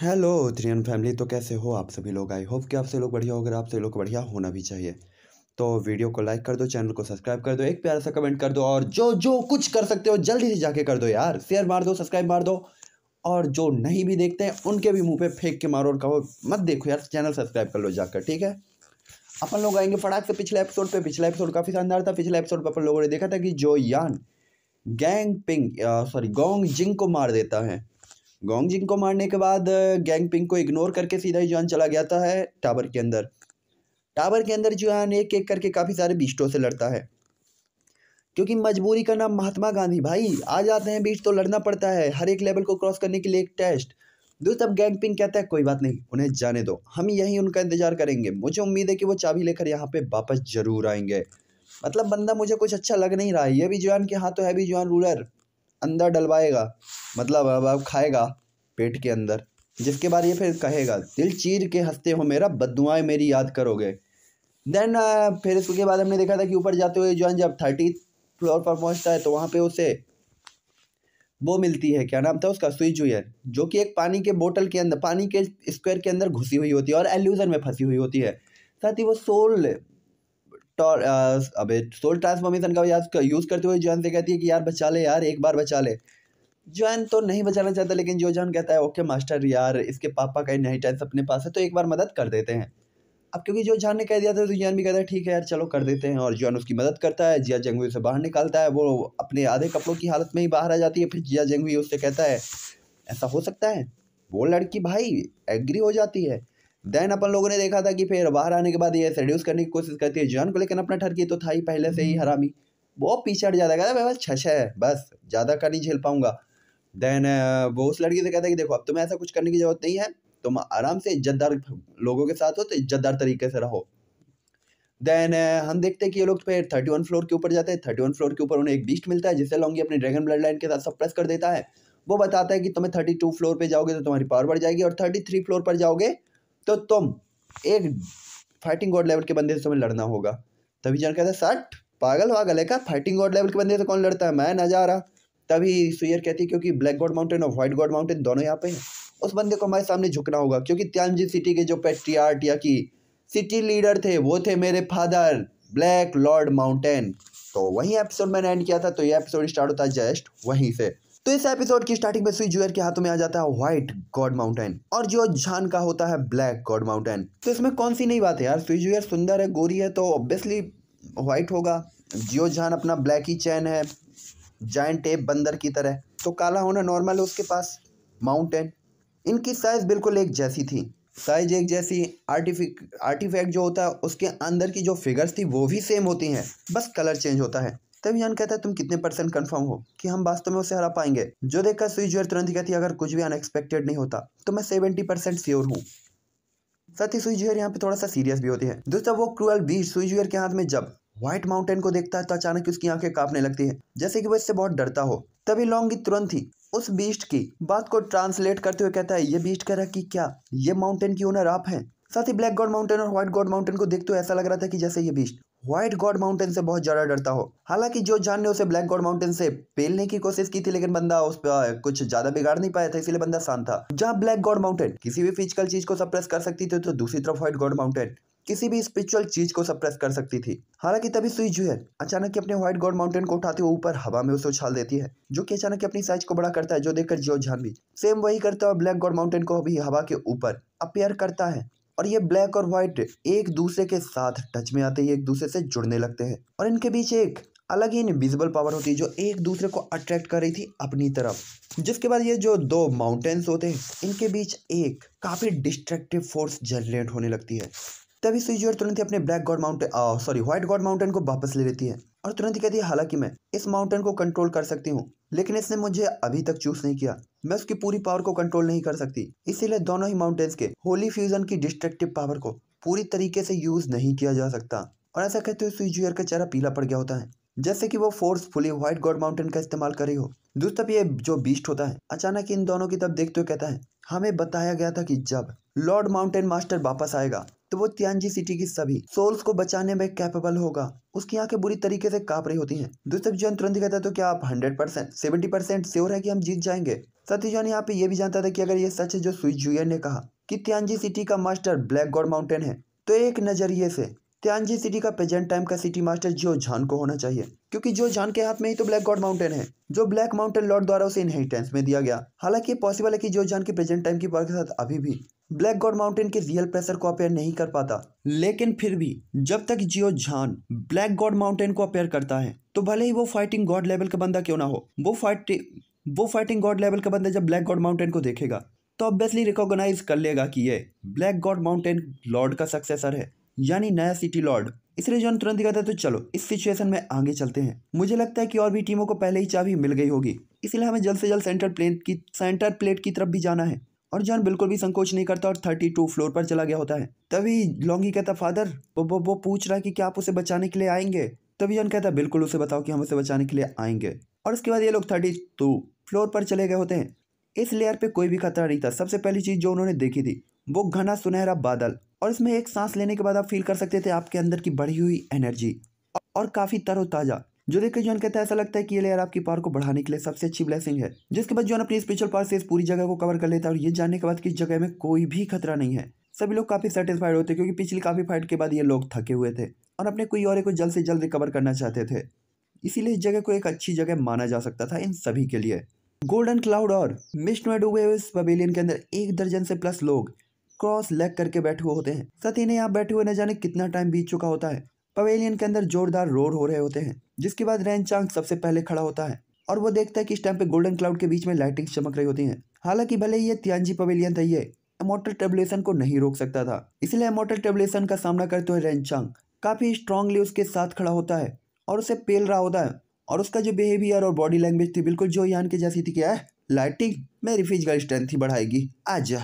Hello थ्रियन family तो कैसे हो आप सभी लोग आई होप कि आप सभी लोग बढ़िया अगर आप सभी लोग बढ़िया होना भी चाहिए तो वीडियो को लाइक कर दो चैनल को सब्सक्राइब कर दो एक प्यारा सा कमेंट कर दो और जो जो कुछ कर सकते हो जल्दी से जाके कर दो यार शेयर मार दो सब्सक्राइब मार दो और जो नहीं भी देखते हैं उनके भी मुँह पर फेंक के मारो और कहो मत देखो यार चैनल सब्सक्राइब कर लो जाकर ठीक है अपन लोग आएंगे फटाक से पिछले एपिसोड पर पिछला एपिसोड काफ़ी शानदार था पिछले एपिसोड पर अपन लोगों ने देखा था कि जो Yan Gang Ping sorry Gong Jing को मार देता है गोंग जिंग को मारने के बाद गैंग पिंग को इग्नोर करके सीधा ही जुआन चला गया है टावर के अंदर टावर के अंदर जुआन एक एक करके काफ़ी सारे बिस्टों से लड़ता है क्योंकि मजबूरी का नाम महात्मा गांधी भाई आ जाते हैं बीच तो लड़ना पड़ता है हर एक लेवल को क्रॉस करने के लिए एक टेस्ट दोस्त अब गैंग पिंग कहता है कोई बात नहीं उन्हें जाने दो हम यहीं उनका इंतजार करेंगे मुझे उम्मीद है कि वो चाबी लेकर यहाँ पे वापस जरूर आएंगे मतलब बंदा मुझे कुछ अच्छा लग नहीं रहा है ये भी जुआन के हाथ तो है भी जुआन रूलर अंदर डलवाएगा मतलब अब अब खाएगा पेट के अंदर जिसके बाद ये फिर कहेगा दिल चीर के हंसते हो मेरा बदुआएँ मेरी याद करोगे देन uh, फिर इसके बाद हमने देखा था कि ऊपर जाते हुए जो जब थर्टी फ्लोर पर पहुंचता है तो वहाँ पे उसे वो मिलती है क्या नाम था उसका सुई जूयर जो कि एक पानी के बोतल के अंदर पानी के स्क्वायर के अंदर घुसी हुई होती है और एल्यूजन में फंसी हुई होती है साथ ही वो सोल अबे सोल ट्रांसफॉर्मेशन का याद यूज़ करते हुए जॉन से कहती है कि यार बचा ले यार एक बार बचा ले जॉन तो नहीं बचाना चाहता लेकिन जो जॉन कहता है ओके मास्टर यार इसके पापा का इनहेरिटेंस अपने पास है तो एक बार मदद कर देते हैं अब क्योंकि जो जान ने कह दिया था तो जान भी कहता है ठीक है यार चलो कर देते हैं और जॉन उसकी मदद करता है जिया जेंगवी उसे बाहर निकालता है वो अपने आधे कपड़ों की हालत में ही बाहर आ जाती है फिर जिया जंगवी उससे कहता है ऐसा हो सकता है वो लड़की भाई एग्री हो जाती है देन अपन लोगों ने देखा था कि फिर बाहर आने के बाद ये सेड्यूस करने की कोशिश करती है जॉन को लेकिन अपना ठरकी तो था ही पहले से ही हम्म। हरामी वो पीछे हट जाता है बस छछ है बस ज़्यादा का नहीं झेल पाऊंगा देन वो उस लड़की से कहता है कि देखो अब तुम्हें ऐसा कुछ करने की ज़रूरत नहीं है तुम आराम से इज्जतदार लोगों के साथ हो तो इज्जतदार तरीके से रहो देन हम देखते हैं कि ये लोग फिर थर्टी वन फ्लोर के ऊपर जाते हैं थर्टी वन फ्लोर के ऊपर उन्हें एक बीस्ट मिलता है जिससे लॉन्गी अपने ड्रैगन ब्लड लाइन के साथ सप्रेस कर देता है वो बताता है कि तुम्हें थर्टी टू फ्लोर पर जाओगे तो तुम्हारी पावर बढ़ जाएगी और थर्टी थ्री फ्लोर पर जाओगे तो तुम एक फाइटिंग गॉड लेवल के बंदे से तुम्हें लड़ना होगा तभी जान कहता है सट पागल वागल है का फाइटिंग गॉड लेवल के बंदे से कौन लड़ता है मैं ना जा रहा तभी सुयर कहती है क्योंकि ब्लैक गॉड माउंटेन और व्हाइट गॉड माउंटेन दोनों यहाँ पे हैं उस बंदे को हमारे सामने झुकना होगा क्योंकि त्यांगजी सिटी के जो पेट्रियार्ट या कि सिटी लीडर थे वो थे मेरे फादर ब्लैक लॉर्ड माउंटेन तो वही एपिसोड मैंने एंड किया था तो ये एपिसोड स्टार्ट होता है जस्ट वहीं से तो इस एपिसोड की स्टार्टिंग में सुई के हाथों में आ जाता है व्हाइट गॉड माउंटेन और जो झान का होता है ब्लैक गॉड माउंटेन तो इसमें कौन सी नहीं बात है यार सुई सुंदर है गोरी है तो ऑब्वियसली व्हाइट होगा जियो झान अपना ब्लैक ही चैन है जाइंट टेप बंदर की तरह तो काला होना नॉर्मल है उसके पास माउंटेन इनकी साइज़ बिल्कुल एक जैसी थी साइज एक जैसी आर्टिफिक आर्टिफैक्ट जो होता है उसके अंदर की जो फिगर्स थी वो भी सेम होती हैं बस कलर चेंज होता है तब यान कहता है तुम कितने परसेंट कंफर्म हो कि हम वास्तव में उसे हरा पाएंगे जो देखकर सुई जुएर तुरंत ही कहती है अगर कुछ भी अनएक्सपेक्टेड नहीं होता तो मैं सेवेंटी परसेंट श्योर हूँ साथ ही सुई जुएर यहाँ पे थोड़ा सा सीरियस भी होती है दोस्तों वो क्रूअल बीज सुई जुएर के हाथ में जब व्हाइट माउंटेन को देखता है तो अचानक उसकी आंखें कांपने लगती है जैसे कि वो इससे बहुत डरता हो तभी लॉन्गी तुरंत ही उस बीस्ट की बात को ट्रांसलेट करते हुए कहता है ये बीस्ट कह रहा है कि क्या ये माउंटेन की ओनर आप हैं साथ ही ब्लैक गॉड माउंटेन और व्हाइट गॉड माउंटेन को देखते हुए ऐसा लग रहा था कि जैसे ये बीस्ट व्हाइट गॉड माउंटेन से बहुत ज़्यादा डरता हो हालांकि जो जान ने उसे ब्लैक गॉड माउंटेन से पेलने की कोशिश की थी लेकिन बंदा उस पर कुछ ज़्यादा बिगाड़ नहीं पाया था इसलिए बंदा शांत था जहाँ ब्लैक गॉड माउंटेन किसी भी फिजिकल चीज़ को सप्रेस कर सकती थी तो दूसरी तरफ व्हाइट गॉड माउंटेन किसी भी स्पिरिचुअल चीज को सप्रेस कर सकती थी हालांकि तभी सुई है अचानक अपने व्हाइट गॉड माउंटेन को उठाते हुए ऊपर हवा में उसे उछाल देती है जो कि अचानक अपनी साइज को बड़ा करता है जो देखकर जियो जान भी सेम वही करता है ब्लैक गॉड माउंटेन को भी हवा के ऊपर अपेयर करता है और ये ब्लैक और व्हाइट एक दूसरे के साथ टच में आते ही एक दूसरे से जुड़ने लगते हैं और इनके बीच एक अलग ही इनविजिबल पावर होती है जो एक दूसरे को अट्रैक्ट कर रही थी अपनी तरफ जिसके बाद ये जो दो माउंटेन्स होते हैं इनके बीच एक काफ़ी डिस्ट्रक्टिव फोर्स जनरेट होने लगती है तभी और तुरंत ही अपने Black God Mountain sorry White God mountain को वापस ले लेती है और तुरंत ही कहती है हालांकि मैं इस माउंटेन को कंट्रोल कर सकती हूँ लेकिन इसने मुझे अभी तक चूस नहीं किया मैं उसकी पूरी पावर को कंट्रोल नहीं कर सकती इसीलिए दोनों ही माउंटेन्स के होली फ्यूजन की डिस्ट्रक्टिव पावर को पूरी तरीके से यूज नहीं किया जा सकता और ऐसा कहते हुए सुइजूयर का चेहरा पीला पड़ गया होता है जैसे कि वो फोर्सफुली व्हाइट गॉड माउंटेन का इस्तेमाल कर रही हो दूसरी तरफ ये जो बीस्ट होता है अचानक इन दोनों की तब देखते हुए कहता है हमें बताया गया था कि जब लॉर्ड माउंटेन मास्टर वापस आएगा तो वो तियांजी सिटी की सभी सोल्स को बचाने में कैपेबल होगा उसकी आंखें बुरी तरीके से काप रही होती हैं दूसरे जॉन तुरंत कहता है तो क्या आप 100 परसेंट सेवेंटी परसेंट श्योर है कि हम जीत जाएंगे सत्य जॉन यहाँ पे ये भी जानता था कि अगर ये सच है जो स्विच जूयर ने कहा कि तियांजी सिटी का मास्टर ब्लैक गॉड माउंटेन है तो एक नजरिए से त्यांजी सिटी का प्रेजेंट टाइम का सिटी मास्टर जो झान को होना चाहिए क्योंकि जो झान के हाथ में ही तो ब्लैक गॉड माउंटेन है जो ब्लैक माउंटेन लॉर्ड द्वारा उसे इनहेरिटेंस में दिया गया हालांकि पॉसिबल है कि जो झान की प्रेजेंट टाइम की पावर के साथ अभी भी ब्लैक गॉड माउंटेन के रियल प्रेशर को अपेयर नहीं कर पाता लेकिन फिर भी जब तक जियो झान ब्लैक गॉड माउंटेन को अपेयर करता है तो भले ही वो फाइटिंग गॉड लेवल का बंदा क्यों ना हो वो फाइट वो फाइटिंग गॉड लेवल का बंदा जब ब्लैक गॉड माउंटेन को देखेगा तो ऑब्वियसली रिकॉग्नाइज कर लेगा कि ये ब्लैक गॉड माउंटेन लॉर्ड का सक्सेसर है यानी नया सिटी लॉर्ड इसलिए जॉन तुरंत ही कहता है तो चलो इस सिचुएशन में आगे चलते हैं मुझे लगता है कि और भी टीमों को पहले ही चाबी मिल गई होगी इसलिए हमें जल्द से जल्द सेंटर प्लेट की सेंटर प्लेट की तरफ भी जाना है और जॉन बिल्कुल भी संकोच नहीं करता और थर्टी टू फ्लोर पर चला गया होता है तभी लॉन्गी कहता फादर वो वो वो पूछ रहा है कि क्या आप उसे बचाने के लिए आएंगे तभी जॉन कहता बिल्कुल उसे बताओ कि हम उसे बचाने के लिए आएंगे और उसके बाद ये लोग थर्टी टू फ्लोर पर चले गए होते हैं इस लेयर पे कोई भी खतरा नहीं था सबसे पहली चीज़ जो उन्होंने देखी थी वो घना सुनहरा बादल और इसमें एक सांस लेने के बाद आप फील कर सकते थे आपके अंदर की बढ़ी हुई एनर्जी और काफ़ी तरोताज़ा जो देखकर जॉन कहता है ऐसा लगता है कि ये लेयर आपकी पावर को बढ़ाने के लिए सबसे अच्छी ब्लेसिंग है जिसके बाद जॉन अपनी स्पिरिचुअल पावर से इस पूरी जगह को कवर कर लेता है और ये जानने के बाद कि इस जगह में कोई भी खतरा नहीं है सभी लोग काफ़ी सेटिस्फाइड होते क्योंकि पिछली काफ़ी फाइट के बाद ये लोग थके हुए थे और अपने कोई और को जल्द से जल्द रिकवर करना चाहते थे इसीलिए इस जगह को एक अच्छी जगह माना जा सकता था इन सभी के लिए गोल्डन क्लाउड और मिस्ट में डूबे हुए इस पवेलियन के अंदर एक दर्जन से प्लस लोग क्रॉस लेग करके बैठे हुए होते हैं साथ ही यहाँ बैठे हुए न जाने कितना टाइम बीत चुका होता है पवेलियन के अंदर जोरदार रोर हो रहे होते हैं जिसके बाद रैन चांग सबसे पहले खड़ा होता है और वो देखता है कि इस टाइम पे गोल्डन क्लाउड के बीच में लाइटिंग चमक रही होती है हालांकि भले ही ये तियांजी पवेलियन था ये मोटर टेबलेसन को नहीं रोक सकता था इसलिए मोटर टेबलेसन का सामना करते हुए रैन चांग काफ़ी स्ट्रांगली उसके साथ खड़ा होता है और उसे पेल रहा होता है और उसका जो बिहेवियर और बॉडी लैंग्वेज थी बिल्कुल जो यान के जैसी थी क्या है लाइटिंग मेरी फिजिकल स्ट्रेंथ ही बढ़ाएगी आ जा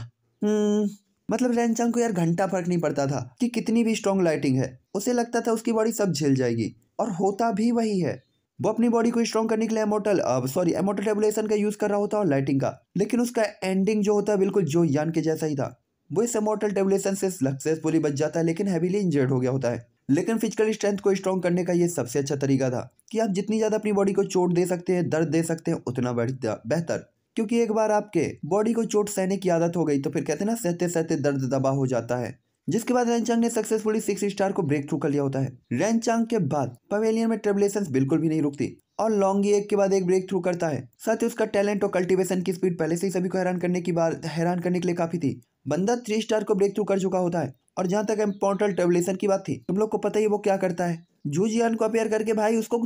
हम्म, मतलब रैनचंग को यार घंटा फर्क नहीं पड़ता था कि कितनी भी स्ट्रॉन्ग लाइटिंग है उसे लगता था उसकी बॉडी सब झेल जाएगी और होता भी वही है वो अपनी बॉडी को स्ट्रॉन्ग करने के लिए एमोटल सॉरी एमोटल रेगुलेशन का यूज़ कर रहा होता और लाइटिंग का लेकिन उसका एंडिंग जो होता है बिल्कुल जो यान के जैसा ही था वो इस एमोटल टेबुलेशन से सक्सेसफुली बच जाता है लेकिन हैवीली इंजर्ड हो गया होता है लेकिन फिजिकल स्ट्रेंथ को स्ट्रॉन्ग करने का ये सबसे अच्छा तरीका था कि आप जितनी ज़्यादा अपनी बॉडी को चोट दे सकते हैं दर्द दे सकते हैं उतना बेहतर क्योंकि एक बार आपके बॉडी को चोट सहने की आदत हो गई तो फिर कहते ना सहते सहते दर्द दबा हो जाता है जिसके बाद रैनचांग ने सक्सेसफुली सिक्स स्टार को ब्रेक थ्रू कर लिया होता है रैनचांग के बाद पवेलियन में ट्रेबलेशन बिल्कुल भी नहीं रुकती और लॉन्गी एक के बाद एक ब्रेक थ्रू करता है साथ ही उसका टैलेंट और कल्टीवेशन की स्पीड पहले से ही सभी को हैरान करने की बात हैरान करने के लिए काफी थी बंदा थ्री स्टार को ब्रेक थ्रू कर चुका होता है और जहां तक इम्पोर्टल ट्रेबलेशन की बात थी तुम लोग को पता ही वो क्या करता है जू को अपेयर करके भाई उसको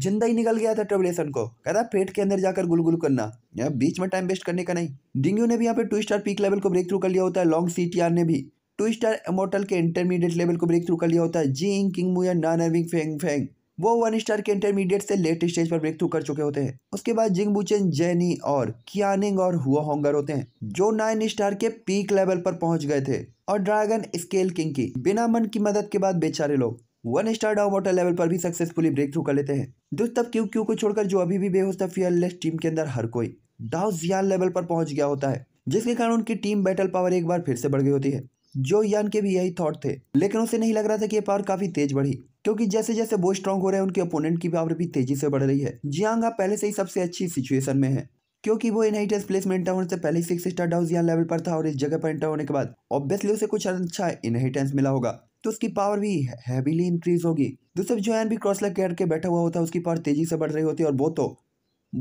जिंदा ही निकल गया था ट्रेवलेशन को कहता पेट के अंदर जाकर गुल गुल करना या बीच में टाइम वेस्ट करने का नहीं डिंग्यू ने भी यहाँ पे टू स्टार पीक लेवल को ब्रेक थ्रू कर लिया होता है लॉन्ग सीटियान ने भी टू स्टार एमोटल के इंटरमीडिएट लेवल को ब्रेक थ्रू कर लिया होता है जी इंग किंग मुया नान एविंग फेंग फेंग वो वन स्टार के इंटरमीडिएट से लेट स्टेज पर ब्रेक थ्रू कर चुके होते हैं उसके बाद जिंग बुचेन जेनी और कियानिंग और हुआ होंगर होते हैं जो नाइन स्टार के पीक लेवल पर पहुंच गए थे और ड्रैगन स्केल किंग की बिना मन की मदद के बाद बेचारे लोग one star down water level पर भी सक्सेसफुली ब्रेक थ्रू कर लेते हैं दोस्त अब क्यू क्यू को छोड़कर जो अभी भी बेहोश था फियरलेस टीम के अंदर हर कोई डाउ जियान लेवल पर पहुंच गया होता है जिसके कारण उनकी टीम बैटल पावर एक बार फिर से बढ़ गई होती है जो यान के भी यही थॉट थे लेकिन उसे नहीं लग रहा था कि ये पावर काफी तेज बढ़ी क्योंकि जैसे जैसे वो स्ट्रॉन्ग हो रहे हैं उनके ओपोनेंट की पावर भी तेजी से बढ़ रही है जियांग पहले से ही सबसे अच्छी सिचुएशन में है क्योंकि वो इन प्लेसमेंट होने से पहले सिक्स स्टार डाउजियान लेवल पर था और इस जगह पर इंटर होने के बाद ऑब्वियसली उसे कुछ अच्छा इनहेरिटेंस मिला होगा तो उसकी पावर भी हैवीली इंक्रीज होगी दूसरे जो एन भी क्रॉसलेग कैर के बैठा हुआ होता है उसकी पावर तेजी से बढ़ रही होती है और वो तो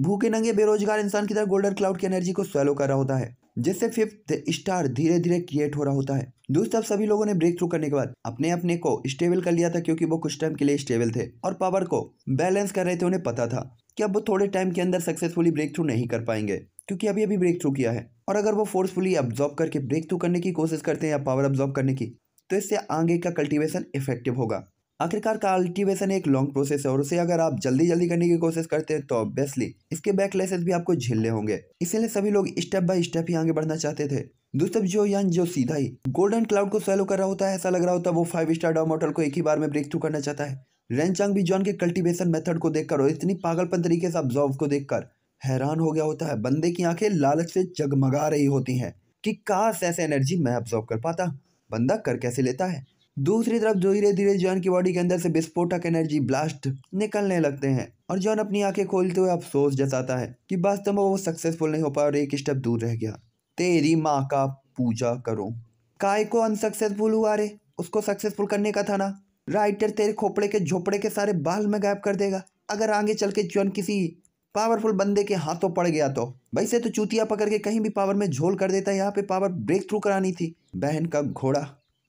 भूखे नंगे बेरोजगार इंसान की तरह गोल्डन क्लाउड की एनर्जी को स्वेलो कर रहा होता है जिससे फिफ्थ स्टार धीरे धीरे क्रिएट हो रहा होता है दूसरी तरफ सभी लोगों ने ब्रेक थ्रू करने के बाद अपने अपने को स्टेबल कर लिया था क्योंकि वो कुछ टाइम के लिए स्टेबल थे और पावर को बैलेंस कर रहे थे उन्हें पता था कि अब वो थोड़े टाइम के अंदर सक्सेसफुली ब्रेक थ्रू नहीं कर पाएंगे क्योंकि अभी अभी ब्रेक थ्रू किया है और अगर वो फोर्सफुली अब्जॉर्ब करके ब्रेक थ्रू करने की कोशिश करते हैं या पावर अब्जॉर्ब करने की तो इससे आगे का कल्टीवेशन इफेक्टिव होगा आखिरकार कल्टीवेशन एक लॉन्ग प्रोसेस है और उसे अगर आप जल्दी जल्दी करने की कोशिश करते हैं तो ऑब्वियसली इसके बैकलेसेस भी आपको झेलने होंगे इसीलिए सभी लोग स्टेप बाय स्टेप ही आगे बढ़ना चाहते थे दोस्तों जो यान जो सीधा ही गोल्डन क्लाउड को सैलो कर रहा होता है ऐसा लग रहा होता है वो फाइव स्टार डॉ मॉडल को एक ही बार में ब्रेक थ्रू करना चाहता है रेनचांग भी जॉन के कल्टीवेशन मेथड को देखकर और इतनी पागलपन तरीके से ऑब्जॉर्व को देखकर हैरान हो गया होता है बंदे की आंखें लालच से जगमगा रही होती हैं कि काश ऐसे एनर्जी मैं ऑब्जॉर्व कर पाता बंदा कर कैसे लेता है दूसरी तरफ धीरे धीरे जॉन की बॉडी के अंदर से विस्फोटक एनर्जी ब्लास्ट निकलने लगते हैं और जॉन अपनी आंखें खोलते हुए अफसोस जताता है कि वास्तव में वो सक्सेसफुल नहीं हो पाया और एक स्टेप दूर रह गया तेरी माँ का पूजा करो काय को अनसक्सेसफुल हुआ रे उसको सक्सेसफुल करने का था ना राइटर तेरे खोपड़े के झोपड़े के सारे बाल में गायब कर देगा अगर आगे चल के जॉन किसी पावरफुल बंदे के हाथों पड़ गया तो भाई से तो चूतिया पकड़ के कहीं भी पावर में झोल कर देता है यहाँ पे पावर ब्रेक थ्रू करानी थी बहन का घोड़ा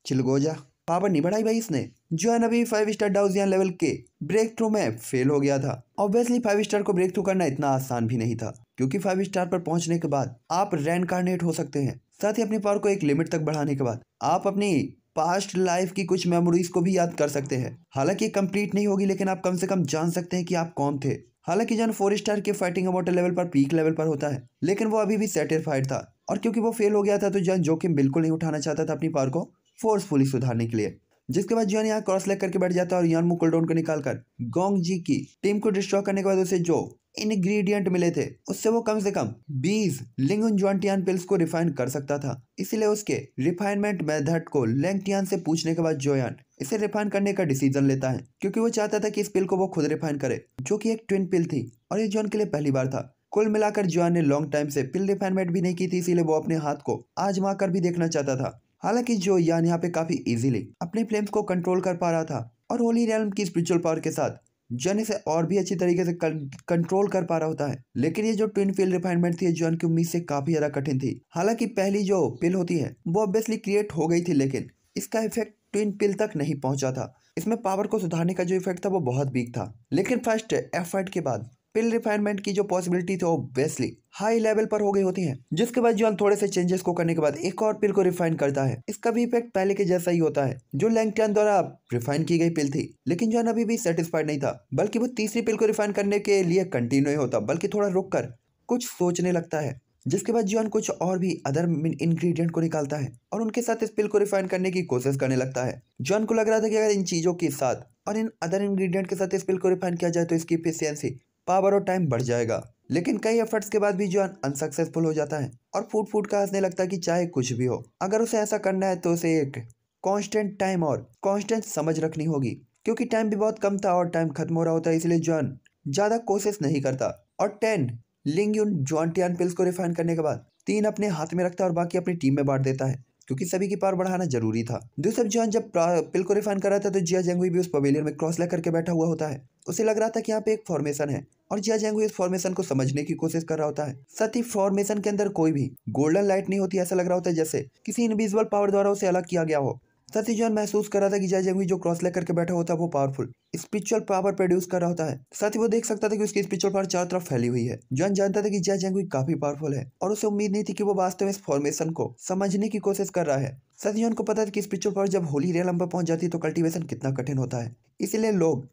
चिलगोजा पावर नहीं बढ़ाई भाई इसने है नबी फाइव स्टार डाउजियन लेवल के ब्रेक थ्रू में फेल हो गया था ऑब्वियसली फाइव स्टार को ब्रेक थ्रू करना इतना आसान भी नहीं था क्योंकि फाइव स्टार पर पहुंचने के बाद आप रेनकारनेट हो सकते हैं साथ ही अपनी पावर को एक लिमिट तक बढ़ाने के बाद आप अपनी पास्ट लाइफ की कुछ मेमोरीज को भी याद कर सकते हैं हालांकि कंप्लीट नहीं होगी लेकिन आप कम से कम जान सकते हैं कि आप कौन थे हालांकि जॉन फोर स्टार के फाइटिंग अबाउट लेवल पर पीक लेवल पर होता है लेकिन वो अभी भी सेटिस्फाइड था और क्योंकि वो फेल हो गया था तो जॉन जोखिम बिल्कुल नहीं उठाना चाहता था अपनी पावर को फोर्सफुली सुधारने के लिए जिसके बाद जॉन यहाँ क्रॉस लेकर के बैठ जाता है और यॉन मुकुल को निकालकर गोंग जी की टीम को डिस्ट्रॉय करने के बाद उसे जो इनग्रीडियंट मिले थे उससे वो कम से कम बीस लिंग जॉन्टियान पिल्स को रिफाइन कर सकता था इसीलिए उसके रिफाइनमेंट मेथड को लेंगटियान से पूछने के बाद जोयान इसे रिफाइन करने का डिसीजन लेता है क्योंकि वो चाहता था कि इस पिल को वो खुद रिफाइन करे जो कि एक ट्विन पिल थी और ये जॉन के लिए पहली बार था कुल मिलाकर जॉन ने लॉन्ग टाइम से पिल रिफाइनमेंट भी नहीं की थी इसीलिए वो अपने हाथ को आजमा कर भी देखना चाहता था हालांकि जो यान यहाँ पे काफी इजीली अपने फ्लेम्स को कंट्रोल कर पा रहा था और होली रैलम की स्पिरिचुअल पावर के साथ जॉन इसे और भी अच्छी तरीके से कंट्रोल कर पा रहा होता है लेकिन ये जो ट्विन पिल रिफाइनमेंट थी जॉन की उम्मीद से काफी ज्यादा कठिन थी हालांकि पहली जो पिल होती है वो ऑब्वियसली क्रिएट हो गई थी लेकिन इसका इफेक्ट ट्विन पिल तक नहीं पहुंचा था इसमें पावर को सुधारने का जो इफेक्ट था वो बहुत वीक था लेकिन फर्स्ट एफर्ट के बाद पिल रिफाइनमेंट की जो पॉसिबिलिटी थी ऑब्वियसली हाई लेवल पर हो गई होती है जिसके बाद जॉन थोड़े से चेंजेस को करने के बाद एक और पिल को रिफाइन करता है इसका भी इफेक्ट पहले के जैसा ही होता है जो लैंगटन द्वारा रिफाइन की गई पिल थी लेकिन जॉन अभी भी सेटिस्फाइड नहीं था बल्कि वो तीसरी पिल को रिफाइन करने के लिए कंटिन्यू होता बल्कि थोड़ा रुक कर कुछ सोचने लगता है जिसके बाद जियोन कुछ और भी अदर इंग्रेडिएंट को निकालता है और उनके साथ इस पिल को रिफाइन करने की कोशिश करने लगता है जियोन को लग रहा था कि अगर इन चीज़ों के साथ और इन अदर इंग्रेडिएंट के साथ इस पिल को रिफाइन किया जाए तो इसकी इफिशियंसी पावर और टाइम बढ़ जाएगा लेकिन कई एफर्ट्स के बाद भी जियोन अनसक्सेसफुल हो जाता है और फूट फूट का हंसने लगता है कि चाहे कुछ भी हो अगर उसे ऐसा करना है तो उसे एक कॉन्स्टेंट टाइम और कॉन्स्टेंट समझ रखनी होगी क्योंकि टाइम भी बहुत कम था और टाइम खत्म हो रहा होता है इसलिए जॉन ज़्यादा कोशिश नहीं करता और टेन लिंग उन जॉन्टियान पिल्स को रिफाइन करने के बाद तीन अपने हाथ में रखता है और बाकी अपनी टीम में बांट देता है क्योंकि सभी की पावर बढ़ाना जरूरी था दूसरा जॉन जब पिल को रिफाइन कर रहा था तो जिया जेंगुई भी उस पवेलियन में क्रॉस लेकर के बैठा हुआ होता है उसे लग रहा था कि यहाँ पे एक फॉर्मेशन है और जिया जेंगुई इस फॉर्मेशन को समझने की कोशिश कर रहा होता है साथ ही फॉर्मेशन के अंदर कोई भी गोल्डन लाइट नहीं होती ऐसा लग रहा होता है जैसे किसी इनविजिबल पावर द्वारा उसे अलग किया गया हो साथ ही जॉन महसूस कर रहा था कि जय जंगवी जो क्रॉस लेकर के बैठा होता है वो पावरफुल स्पिरिचुअल पावर प्रोड्यूस कर रहा होता है साथ ही वो देख सकता था कि उसकी स्पिरिचुअल पावर चारों तरफ फैली हुई है जॉन जानता था कि जय जंगवी काफी पावरफुल है और उसे उम्मीद नहीं थी कि वो वास्तव में इस फॉर्मेशन को समझने की कोशिश कर रहा है साथ ही जॉन को पता था कि स्पिरिचुअल पावर जब होली रेल पर पहुंच जाती है तो कल्टिवेशन कितना कठिन होता है इसलिए लोग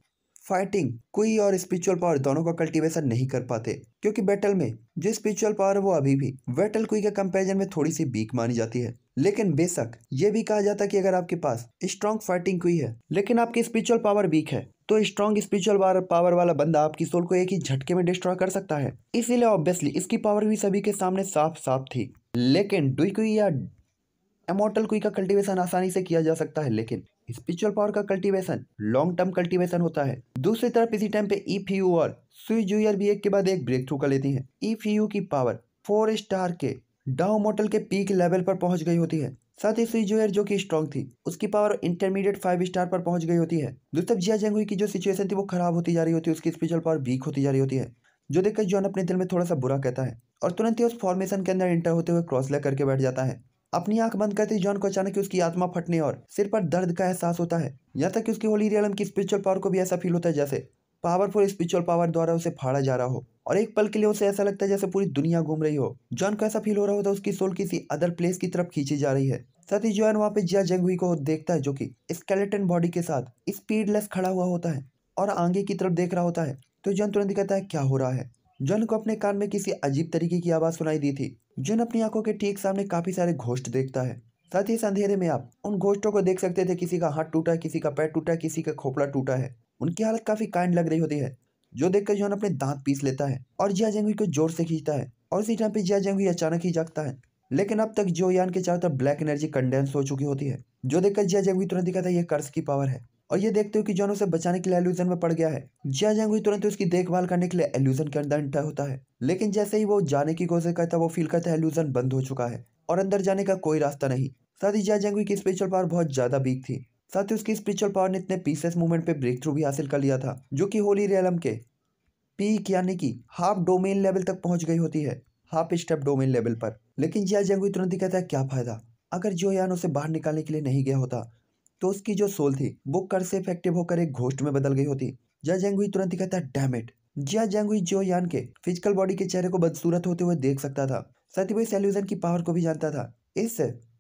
फाइटिंग कोई और स्पिरिचुअल पावर दोनों का कल्टिवेशन नहीं कर पाते क्योंकि बैटल में जो स्पिरिचुअल पावर है वो अभी भी बैटल कोई के कंपैरिजन में थोड़ी सी बीक मानी जाती है लेकिन बेशक ये भी कहा जाता है कि अगर आपके पास स्ट्रॉन्ग फाइटिंग हुई है लेकिन आपकी स्पिरिचुअल पावर वीक है तो स्ट्रॉन्ग स्पिरिचुअल पावर वाला बंदा आपकी सोल को एक ही झटके में डिस्ट्रॉय कर सकता है इसीलिए ऑब्वियसली इसकी पावर भी सभी के सामने साफ साफ थी लेकिन डुई कुई या एमोटल कुई का कल्टीवेशन आसानी से किया जा सकता है लेकिन स्पिरिचुअल पावर का कल्टीवेशन लॉन्ग टर्म कल्टीवेशन होता है दूसरी तरफ इसी टाइम पे यू e और सुई जूयर भी एक के बाद एक ब्रेक थ्रू कर लेती है यू e की पावर फोर स्टार के डाउ मोटल के पीक लेवल पर पहुंच गई होती है साथ ही सुई जोयर जो कि स्ट्रॉन्ग थी उसकी पावर इंटरमीडिएट फाइव स्टार पर पहुंच गई होती है दूसरी जिया जेंगुई की जो सिचुएशन थी वो खराब होती जा रही होती है उसकी स्पिरिचुअल पावर वीक होती जा रही होती है जो देखकर जॉन अपने दिल में थोड़ा सा बुरा कहता है और तुरंत ही उस फॉर्मेशन के अंदर इंटर होते हुए क्रॉस लेग करके बैठ जाता है अपनी आंख बंद करते जॉन को अचानक उसकी आत्मा फटने और सिर पर दर्द का एहसास होता है यहाँ तक कि उसकी होली रियलम की स्पिरिचुअल पावर को भी ऐसा फील होता है जैसे पावरफुल स्पिरिचुअल पावर द्वारा उसे फाड़ा जा रहा हो और एक पल के लिए उसे ऐसा लगता है जैसे पूरी दुनिया घूम रही हो जॉन को ऐसा फील हो रहा होता है उसकी सोल किसी अदर प्लेस की तरफ खींची जा रही है साथ ही जॉन वहाँ पे जिया जेंगहुई को देखता है जो कि स्केलेटन बॉडी के साथ स्पीडलेस खड़ा हुआ होता है और आगे की तरफ देख रहा होता है तो जॉन तुरंत कहता है क्या हो रहा है जॉन को अपने कान में किसी अजीब तरीके की आवाज़ सुनाई दी थी जॉन अपनी आंखों के ठीक सामने काफ़ी सारे घोष्ट देखता है साथ ही इस अंधेरे में आप उन घोष्टों को देख सकते थे किसी का हाथ टूटा है किसी का पैर टूटा किसी का खोपड़ा टूटा है उनकी हालत काफ़ी काइंड लग रही होती है जो देखकर जोन अपने दांत पीस लेता है और जिया जेंगुई को जोर से खींचता है और इसी टाइम पे जिया जेंगुई अचानक ही जागता है लेकिन अब तक जो यान के चारों तरफ ब्लैक एनर्जी कंडेंस हो चुकी होती है जो देखकर जिया जेंगुई तुरंत दिखाता है ये कर्ज की पावर है और ये देखते हुए कि जॉन उसे बचाने के लिए एल्यूजन में पड़ गया है जिया जेंगुई तुरंत उसकी देखभाल करने के लिए एल्यूजन के अंदर इंटर होता है लेकिन जैसे ही वो जाने की कोशिश करता है वो फील करता है एल्यूजन बंद हो चुका है और अंदर जाने का कोई रास्ता नहीं साथ ही जिया जेंगुई की स्पिरिचुअल पावर बहुत ज्यादा वीक थी साथ ही उसकी स्पिरिचुअल पावर ने इतने पीसेस मूवमेंट पे ब्रेक थ्रू भी हासिल कर लिया था जो कि होली रियलम के पीक यानी कि हाफ डोमेन लेवल तक पहुंच गई होती है हाफ स्टेप डोमेन लेवल पर लेकिन जिया जेंगुई तुरंत ही कहता है क्या फ़ायदा अगर जो यान उसे बाहर निकालने के लिए नहीं गया होता तो उसकी जो सोल थी वो कर से इफेक्टिव होकर एक घोष्ट में बदल गई होती जिया जेंगुई तुरंत ही कहता है डैमेट जिया जेंगुई जो यान के फिजिकल बॉडी के चेहरे को बदसूरत होते हुए देख सकता था साथ ही वही सेल्यूजन की पावर को भी जानता था इस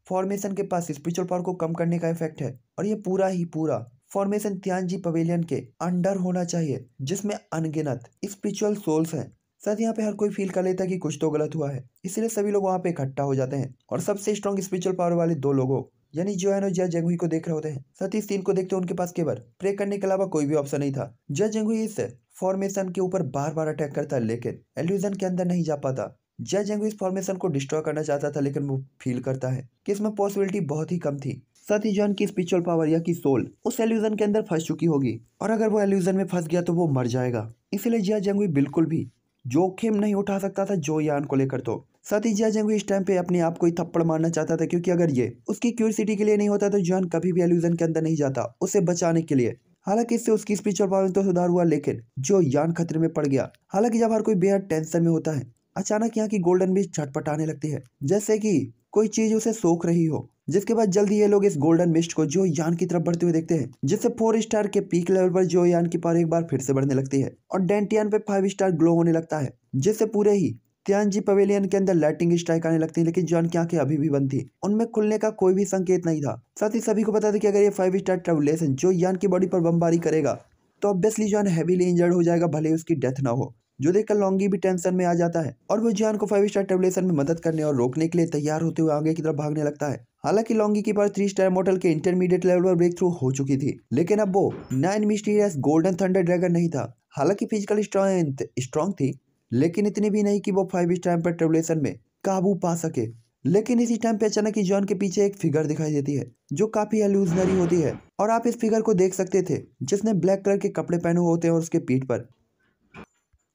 फॉर्मेशन के पास स्पिरिचुअल पावर को कम करने का इफेक्ट है और ये पूरा ही पूरा फॉर्मेशन त्यानजी पवेलियन के अंडर होना चाहिए जिसमें अनगिनत स्पिरिचुअल सोल्स हैं साथ यहाँ पे हर कोई फील कर लेता है कि कुछ तो गलत हुआ है इसलिए सभी लोग वहाँ पे इकट्ठा हो जाते हैं और सबसे स्ट्रॉन्ग स्पिरिचुअल पावर वाले दो लोगों यानी जोहन और जय जेंगुई को देख रहे होते हैं साथ ही सीन को देखते उनके पास केवल प्रे करने के अलावा कोई भी ऑप्शन नहीं था जय जेंगुई इस फॉर्मेशन के ऊपर बार बार अटैक करता है लेकिन एल्यूजन के अंदर नहीं जा पाता जज एंग फॉर्मेशन को डिस्ट्रॉय करना चाहता था लेकिन वो फील करता है कि इसमें पॉसिबिलिटी बहुत ही कम थी साथ ही जॉन की स्पिरिचुअल पावर या की सोल उस एल्यूजन के अंदर फंस चुकी होगी और अगर वो एल्यूजन में फंस गया तो वो मर जाएगा इसलिए जिया जंगवी बिल्कुल भी जोखिम नहीं उठा सकता था जो यान को लेकर तो साथ ही जिया जंगवी इस टाइम पे अपने आप को ही थप्पड़ मारना चाहता था क्योंकि अगर ये उसकी क्यूरसिटी के लिए नहीं होता तो जॉन कभी भी एल्यूजन के अंदर नहीं जाता उसे बचाने के लिए हालांकि इससे उसकी स्पिरिचुअल पावर तो सुधार हुआ लेकिन जो यान खतरे में पड़ गया हालांकि जब हर कोई बेहद टेंशन में होता है अचानक यहाँ की गोल्डन झटपट आने लगती है जैसे कि कोई चीज उसे सोख रही हो जिसके बाद जल्दी ये लोग इस गोल्डन मिस्ट को जो यान की तरफ बढ़ते हुए देखते हैं जिससे फोर स्टार के पीक लेवल पर जो यान की पार एक बार फिर से बढ़ने लगती है और डेंटियान पे फाइव स्टार ग्लो होने लगता है जिससे पूरे ही त्यानजी पवेलियन के अंदर लाइटिंग स्ट्राइक आने लगती है लेकिन जॉन की आंखें अभी भी बंद थी उनमें खुलने का कोई भी संकेत नहीं था साथ ही सभी को पता था कि अगर ये फाइव स्टार ट्रेवलेशन जो यान की बॉडी पर बमबारी करेगा तो ऑब्वियसली जॉन हैवीली इंजर्ड हो जाएगा भले उसकी डेथ ना हो जो देखकर लॉन्गी भी टेंशन में आ जाता है और वो जियान को फाइव स्टार टेबलेशन में मदद करने और रोकने के लिए तैयार होते हुए आगे की तरफ भागने लगता है हालांकि लॉन्गी के पास थ्री स्टार मॉडल के इंटरमीडिएट लेवल पर ब्रेक थ्रू हो चुकी थी लेकिन अब वो nine mysterious golden thunder dragon नहीं था हालांकि फिजिकल स्ट्रेंथ स्ट्रॉन्ग थी लेकिन इतनी भी नहीं कि वो फाइव स्टार पर ट्रेवलेशन में काबू पा सके लेकिन इसी टाइम पे अचानक ही जॉन के पीछे एक फिगर दिखाई देती है जो काफी एल्यूजनरी होती है और आप इस फिगर को देख सकते थे जिसने ब्लैक कलर के कपड़े पहने होते हैं और उसके पीठ पर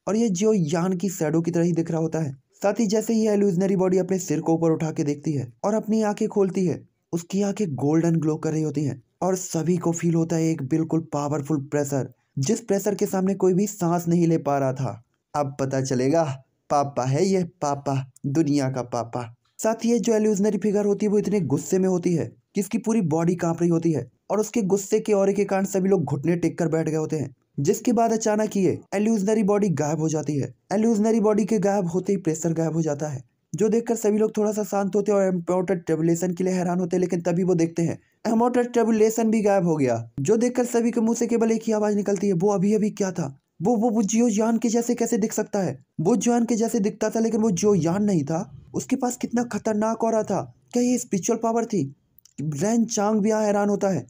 और ये जियो यान की सैडो की तरह ही दिख रहा होता है साथ ही जैसे ही एलुजनरी बॉडी अपने सिर को ऊपर उठा के देखती है और अपनी आंखें खोलती है उसकी आंखें गोल्डन ग्लो कर रही होती हैं और सभी को फील होता है एक बिल्कुल पावरफुल प्रेशर जिस प्रेशर के सामने कोई भी सांस नहीं ले पा रहा था अब पता चलेगा पापा है यह पापा दुनिया का पापा साथ ही ये जो एल्यूजनरी फिगर होती है वो इतने गुस्से में होती है कि इसकी पूरी बॉडी कांप रही होती है और उसके गुस्से के और के कारण सभी लोग घुटने टेक कर बैठ गए होते हैं जिसके बाद अचानक ये एल्यूजनरी बॉडी गायब हो जाती है एल्यूजनरी बॉडी के गायब होते ही प्रेशर गायब हो जाता है जो देखकर सभी लोग थोड़ा सा शांत होते और एम्पोर्टेड ट्रेबुलेशन के लिए हैरान होते हैं लेकिन तभी वो देखते हैं एमोटेड ट्रेबुलेशन भी गायब हो गया जो देखकर सभी के मुंह से केवल एक ही आवाज निकलती है वो अभी अभी क्या था वो वो वो जियो जान के जैसे कैसे दिख सकता है वो जान के जैसे दिखता था लेकिन वो जियो यान नहीं था उसके पास कितना खतरनाक हो रहा था क्या ये स्पिरिचुअल पावर थी रैन चांग भी यहाँ हैरान होता है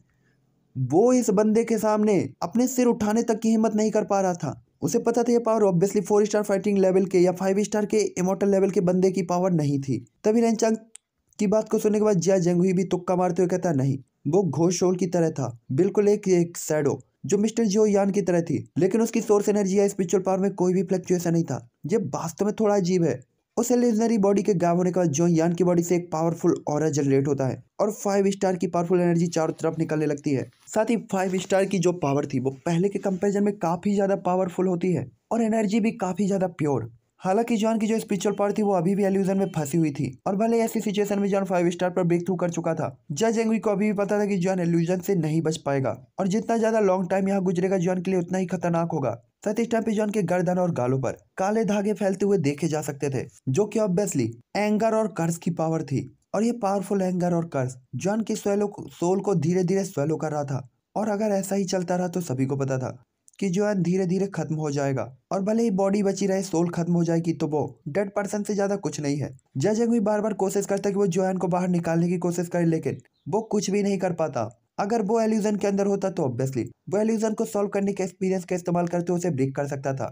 वो इस बंदे के सामने अपने सिर उठाने तक की हिम्मत नहीं कर पा रहा था उसे पता था ये power obviously four star fighting level के या फाइव स्टार के इमोटल लेवल के बंदे की पावर नहीं थी तभी रेंचांग की बात को सुनने के बाद जिया जेंगुई भी तुक्का मारते हुए कहता नहीं वो घोषोल की तरह था बिल्कुल एक एक सैडो जो मिस्टर जियो यान की तरह थी लेकिन उसकी सोर्स एनर्जी या स्पिरिचुअल पावर में कोई भी फ्लक्चुएशन नहीं था यह वास्तव में थोड़ा अजीब है उस एलिजनरी बॉडी के गायब होने के बाद जोन यान की बॉडी से एक पावरफुल और जनरेट होता है और फाइव स्टार की पावरफुल एनर्जी चारों तरफ निकलने लगती है साथ ही फाइव स्टार की जो पावर थी वो पहले के कंपेरिजन में काफ़ी ज़्यादा पावरफुल होती है और एनर्जी भी काफ़ी ज़्यादा प्योर हालांकि जॉन की जो स्पिरिचुअल पार्ट थी वो अभी भी एल्यूजन में फंसी हुई थी और भले ऐसी सिचुएशन में जॉन फाइव स्टार पर ब्रेक थ्रू कर चुका था जज एंगवी को अभी भी पता था कि जॉन एल्यूजन से नहीं बच पाएगा और जितना ज्यादा लॉन्ग टाइम यहाँ गुजरेगा जॉन के लिए उतना ही खतरनाक होगा सतीश टेम्पिजॉन के गर्दन और गालों पर काले धागे फैलते हुए देखे जा सकते थे जो कि ऑब्वियसली एंगर और कर्ज की पावर थी और ये पावरफुल एंगर और कर्ज जॉन के सोलो सोल को धीरे धीरे स्वेलो कर रहा था और अगर ऐसा ही चलता रहा तो सभी को पता था कि जॉन धीरे धीरे खत्म हो जाएगा और भले ही बॉडी बची रहे सोल खत्म हो जाएगी तो वो डेड पर्सन से ज्यादा कुछ नहीं है जज भी बार बार कोशिश करता कि वो जॉन को बाहर निकालने की कोशिश करे लेकिन वो कुछ भी नहीं कर पाता अगर वो एल्यूजन के अंदर होता तो ऑब्वियसली वो एल्यूजन को सॉल्व करने के एक्सपीरियंस का इस्तेमाल करते हुए उसे ब्रेक कर सकता था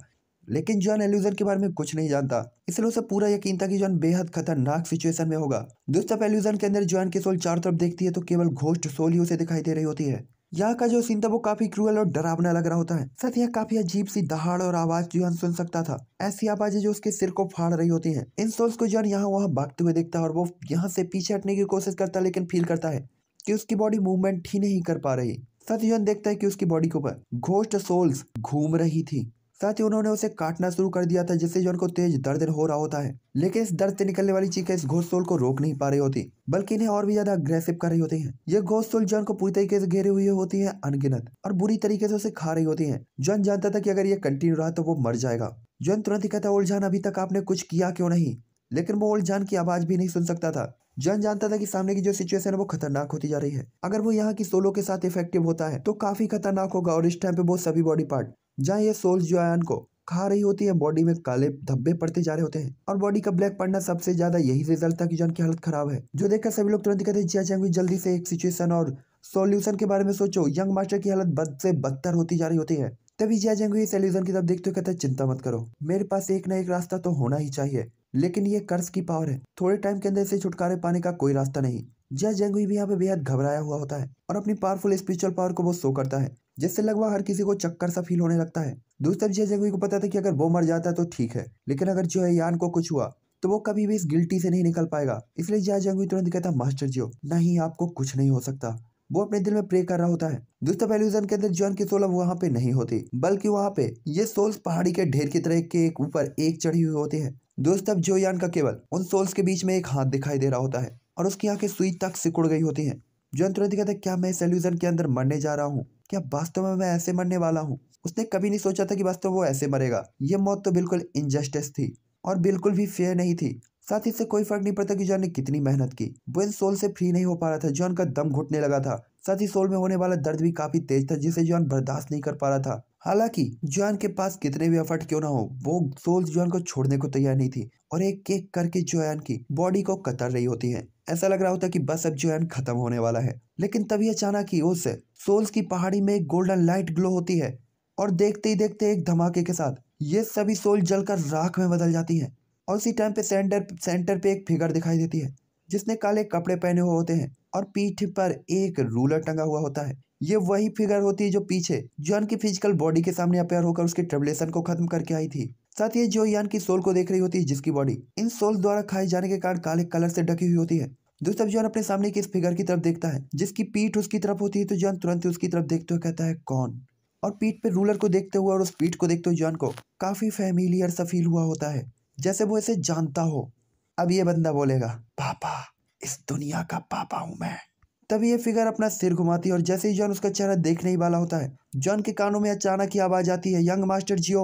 लेकिन जॉन एल्यूजन के बारे में कुछ नहीं जानता इसलिए उसे पूरा यकीन था कि जॉन बेहद खतरनाक सिचुएशन में होगा दोस्तों एल्यूजन के अंदर जॉन की सोल चारों तरफ देखती है तो केवल घोष्ट सोल ही उसे दिखाई दे रही होती है यहाँ का जो सीन था वो काफी क्रूअल और डरावना लग रहा होता है साथ यहाँ काफी अजीब सी दहाड़ और आवाज जॉन सुन सकता था ऐसी आवाजें जो उसके सिर को फाड़ रही होती हैं। इन सोल्स को जॉन यहाँ वहाँ भागते हुए देखता है और वो यहाँ से पीछे हटने की कोशिश करता है लेकिन फील करता है कि उसकी बॉडी मूवमेंट ही नहीं कर पा रही सत्यन देखता है कि उसकी बॉडी के ऊपर घोष्ट सोल्स घूम रही थी साथ ही उन्होंने उसे काटना शुरू कर दिया था जिससे जॉन को तेज दर्द हो रहा होता है लेकिन इस दर्द से निकलने वाली चीखें इस घोष सोल को रोक नहीं पा रही होती बल्कि इन्हें और भी ज्यादा अग्रेसिव कर रही होती है ये घोष सोल जॉन को पूरी तरीके से घेरे हुए होती है अनगिनत और बुरी तरीके से उसे खा रही होती है जॉन जानता था की अगर ये कंटिन्यू रहा तो वो मर जाएगा जॉन तुरंत ही कहता है ओल्ड अभी तक आपने कुछ किया क्यों नहीं लेकिन वो ओल्ड की आवाज भी नहीं सुन सकता था जन जानता था कि सामने की जो सिचुएशन है वो खतरनाक होती जा रही है अगर वो यहाँ की सोलो के साथ इफेक्टिव होता है तो काफी खतरनाक होगा और इस टाइम पे वो सभी बॉडी पार्ट जहाँ ये सोल्स जो आयन को खा रही होती है बॉडी में काले धब्बे पड़ते जा रहे होते हैं और बॉडी का ब्लैक पड़ना सबसे ज्यादा यही रिजल्ट था कि जन की हालत खराब है जो देखकर सभी लोग तुरंत कहते हैं जल्दी से एक सिचुएशन और सोल्यूशन के बारे में सोचो यंग मास्टर की हालत बद से बदतर होती जा रही होती है तभी जिया जैंग इस की तरफ देखते हुए कहते हैं चिंता मत करो मेरे पास एक ना एक रास्ता तो होना ही चाहिए लेकिन ये कर्ज की पावर है थोड़े टाइम के अंदर इसे छुटकारे पाने का कोई रास्ता नहीं जय जेंगुई भी यहाँ पे बेहद घबराया हुआ होता है और अपनी पावरफुल स्पिरिचुअल पावर को वो शो करता है जिससे लगभग हर किसी को चक्कर सा फील होने लगता है दूसरी तरफ जय जेंगुई को पता था कि अगर वो मर जाता है तो ठीक है लेकिन अगर जो है यान को कुछ हुआ तो वो कभी भी इस गिल्टी से नहीं निकल पाएगा इसलिए जय जेंगुई तुरंत कहता मास्टर जियो नहीं आपको कुछ नहीं हो सकता वो अपने दिल में प्रे कर रहा होता है दूसरा पहलूजन के अंदर जॉन की सोल अब वहाँ पे नहीं होती बल्कि वहाँ पे ये सोल्स पहाड़ी के ढेर की तरह के एक ऊपर एक चढ़ी हुई होती है दोस्त अब जोयान का केवल उन सोल्स के बीच में एक हाथ दिखाई दे रहा होता है और उसकी आंखें सुई तक सिकुड़ गई होती हैं जोयान तुरंत कहता है क्या मैं इस एल्यूजन के अंदर मरने जा रहा हूँ क्या वास्तव में मैं ऐसे मरने वाला हूँ उसने कभी नहीं सोचा था कि वास्तव वो ऐसे मरेगा ये मौत तो बिल्कुल इनजस्टिस थी और बिल्कुल भी फेयर नहीं थी साथ ही इससे कोई फर्क नहीं पड़ता कि जॉन ने कितनी मेहनत की वो इन सोल से फ्री नहीं हो पा रहा था जॉन का दम घुटने लगा था साथ ही सोल में होने वाला दर्द भी काफी तेज था जिसे जॉन बर्दाश्त नहीं कर पा रहा था हालांकि जुआन के पास कितने भी एफर्ट क्यों ना हो वो सोल्स जुआन को छोड़ने को तैयार नहीं थी और एक एक करके जुआन की बॉडी को कतर रही होती है ऐसा लग रहा होता कि बस अब जुआन खत्म होने वाला है लेकिन तभी अचानक ही उस सोल्स की पहाड़ी में एक गोल्डन लाइट ग्लो होती है और देखते ही देखते एक धमाके के साथ ये सभी सोल जलकर राख में बदल जाती है और उसी टाइम पे सेंटर सेंटर पे एक फिगर दिखाई देती है जिसने काले कपड़े पहने हुए होते हैं और पीठ पर एक रूलर टंगा हुआ होता है ये वही फिगर होती है जो पीछे जॉन की फिजिकल बॉडी के सामने अपेयर होकर उसके ट्रेबलेशन को खत्म करके आई थी साथ ही जो यान की सोल को देख रही होती है जिसकी बॉडी इन सोल द्वारा खाए जाने के कारण काले कलर से ढकी हुई होती है दूसरी जॉन अपने सामने की इस फिगर की तरफ देखता है जिसकी पीठ उसकी तरफ होती है तो जॉन तुरंत ही उसकी तरफ देखते हुए कहता है कौन और पीठ पे रूलर को देखते हुए और उस पीठ को देखते हुए जॉन को काफी फैमिलियर सा फील हुआ होता है जैसे वो इसे जानता हो अब ये बंदा बोलेगा पापा इस दुनिया का पापा हूं मैं तभी ये फिगर अपना सिर घुमाती है और जैसे ही जॉन उसका चेहरा देखने ही वाला होता है जॉन के कानों में अचानक ही आवाज आती है यंग मास्टर जियो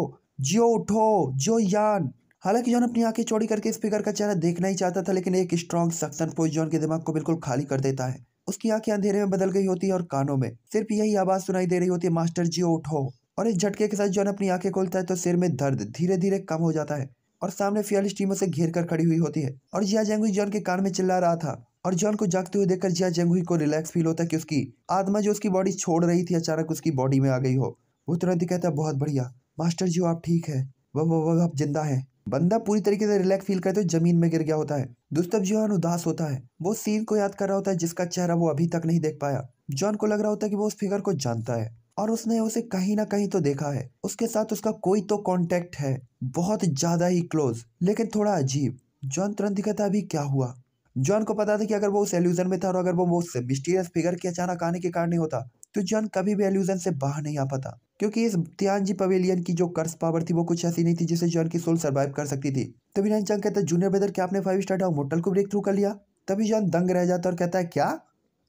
जियो उठो जो यान हालांकि जॉन अपनी आंखें चौड़ी करके इस फिगर का चेहरा देखना ही चाहता था लेकिन एक स्ट्रॉन्ग सक्सन पोज जॉन के दिमाग को बिल्कुल खाली कर देता है उसकी आंखें अंधेरे में बदल गई होती है और कानों में सिर्फ यही आवाज सुनाई दे रही होती है मास्टर जियो उठो और इस झटके के साथ जॉन अपनी आंखें खोलता है तो सिर में दर्द धीरे धीरे कम हो जाता है और सामने फियलिस टीमों से घेर कर खड़ी हुई होती है और जिया जैंगुई जॉन के कान में चिल्ला रहा था और जॉन को जागते हुए देखकर जिया जंगुई को रिलैक्स फील होता है कि उसकी आत्मा जो उसकी बॉडी छोड़ रही थी अचानक उसकी बॉडी में आ गई हो वो तुरंत ही कहता है बहुत बढ़िया मास्टर जी आप ठीक है वह वह आप जिंदा है बंदा पूरी तरीके से रिलैक्स फील करते हुए जमीन में गिर गया होता है दुस्तव जॉन उदास होता है वो सीन को याद कर रहा होता है जिसका चेहरा वो अभी तक नहीं देख पाया जॉन को लग रहा होता है कि वो उस फिगर को जानता है और उसने उसे कहीं ना कहीं तो देखा है उसके साथ उसका कोई तो कांटेक्ट है बहुत ज्यादा ही क्लोज लेकिन थोड़ा अजीब जॉन तुरंत कहता है अभी क्या हुआ जॉन को पता था कि अगर वो उस एल्यूजन में था और अगर वो वो मिस्टीरियस फिगर के अचानक आने के कारण नहीं होता तो जॉन कभी भी एल्यूजन से बाहर नहीं आ पाता क्योंकि इस तियानजी पवेलियन की जो कर्स पावर थी वो कुछ ऐसी नहीं थी जिससे जॉन की सोल सर्वाइव कर सकती थी तभी नहीं चंग कहता जूनियर ब्रदर क्या आपने फाइव स्टार डाउन होटल को ब्रेक थ्रू कर लिया तभी जॉन दंग रह जाता और कहता है क्या